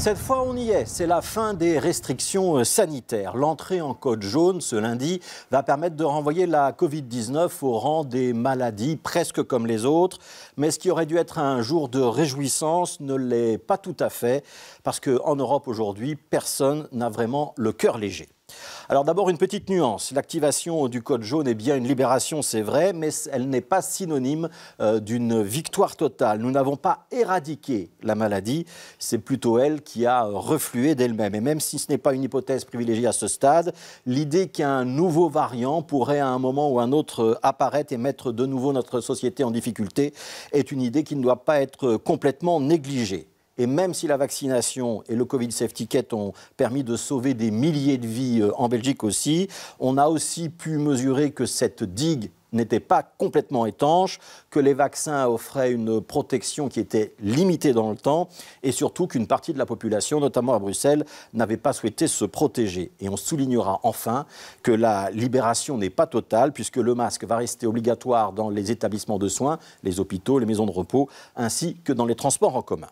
Cette fois, on y est. C'est la fin des restrictions euh, sanitaires. L'entrée en code jaune ce lundi va permettre de renvoyer la Covid-19 au rang des maladies presque comme les autres. Mais ce qui aurait dû être un jour de réjouissance ne l'est pas tout à fait, parce qu'en Europe aujourd'hui, personne n'a vraiment le cœur léger. Alors d'abord une petite nuance, l'activation du code jaune est bien une libération, c'est vrai, mais elle n'est pas synonyme euh, d'une victoire totale. Nous n'avons pas éradiqué la maladie, c'est plutôt elle qui a euh, reflué d'elle-même. Et même si ce n'est pas une hypothèse privilégiée à ce stade, l'idée qu'un nouveau variant pourrait à un moment ou un autre euh, apparaître et mettre de nouveau notre société en difficulté est une idée qui ne doit pas être complètement négligée. Et même si la vaccination et le Covid Safety Kit ont permis de sauver des milliers de vies euh, en Belgique aussi, on a aussi pu mesurer que cette digue n'était pas complètement étanche, que les vaccins offraient une protection qui était limitée dans le temps et surtout qu'une partie de la population, notamment à Bruxelles, n'avait pas souhaité se protéger. Et on soulignera enfin que la libération n'est pas totale puisque le masque va rester obligatoire dans les établissements de soins, les hôpitaux, les maisons de repos, ainsi que dans les transports en commun.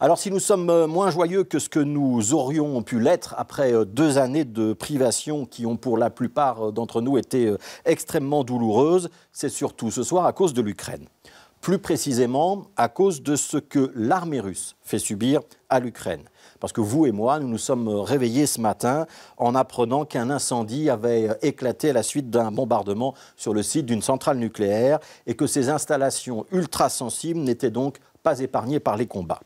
Alors si nous sommes moins joyeux que ce que nous aurions pu l'être après euh, deux années de privation qui ont pour la plupart euh, d'entre nous été euh, extrêmement douloureux, c'est surtout ce soir à cause de l'Ukraine. Plus précisément, à cause de ce que l'armée russe fait subir à l'Ukraine. Parce que vous et moi, nous nous sommes réveillés ce matin en apprenant qu'un incendie avait éclaté à la suite d'un bombardement sur le site d'une centrale nucléaire et que ces installations ultra sensibles n'étaient donc pas épargnées par les combats.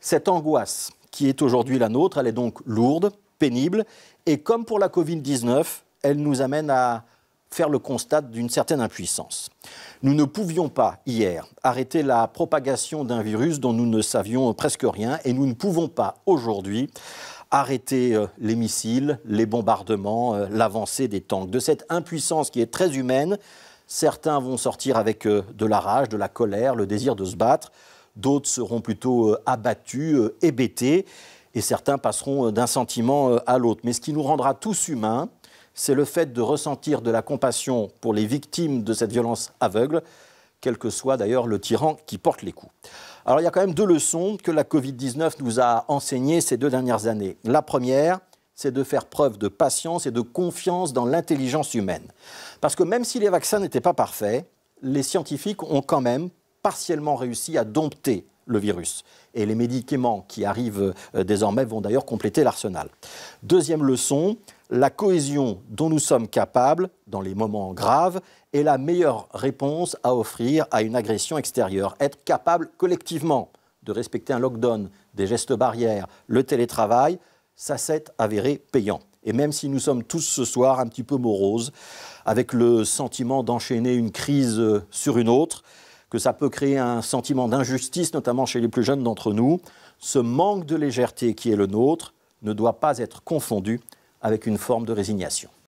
Cette angoisse qui est aujourd'hui la nôtre, elle est donc lourde, pénible, et comme pour la Covid-19, elle nous amène à faire le constat d'une certaine impuissance. Nous ne pouvions pas, hier, arrêter la propagation d'un virus dont nous ne savions presque rien et nous ne pouvons pas, aujourd'hui, arrêter euh, les missiles, les bombardements, euh, l'avancée des tanks. De cette impuissance qui est très humaine, certains vont sortir avec euh, de la rage, de la colère, le désir de se battre, d'autres seront plutôt abattus, hébétés, et certains passeront d'un sentiment à l'autre. Mais ce qui nous rendra tous humains, c'est le fait de ressentir de la compassion pour les victimes de cette violence aveugle, quel que soit d'ailleurs le tyran qui porte les coups. Alors il y a quand même deux leçons que la Covid-19 nous a enseignées ces deux dernières années. La première, c'est de faire preuve de patience et de confiance dans l'intelligence humaine. Parce que même si les vaccins n'étaient pas parfaits, les scientifiques ont quand même partiellement réussi à dompter le virus. Et les médicaments qui arrivent euh, désormais vont d'ailleurs compléter l'arsenal. Deuxième leçon, la cohésion dont nous sommes capables dans les moments graves est la meilleure réponse à offrir à une agression extérieure. Être capable collectivement de respecter un lockdown, des gestes barrières, le télétravail, ça s'est avéré payant. Et même si nous sommes tous ce soir un petit peu moroses, avec le sentiment d'enchaîner une crise sur une autre, que ça peut créer un sentiment d'injustice, notamment chez les plus jeunes d'entre nous, ce manque de légèreté qui est le nôtre ne doit pas être confondu avec une forme de résignation.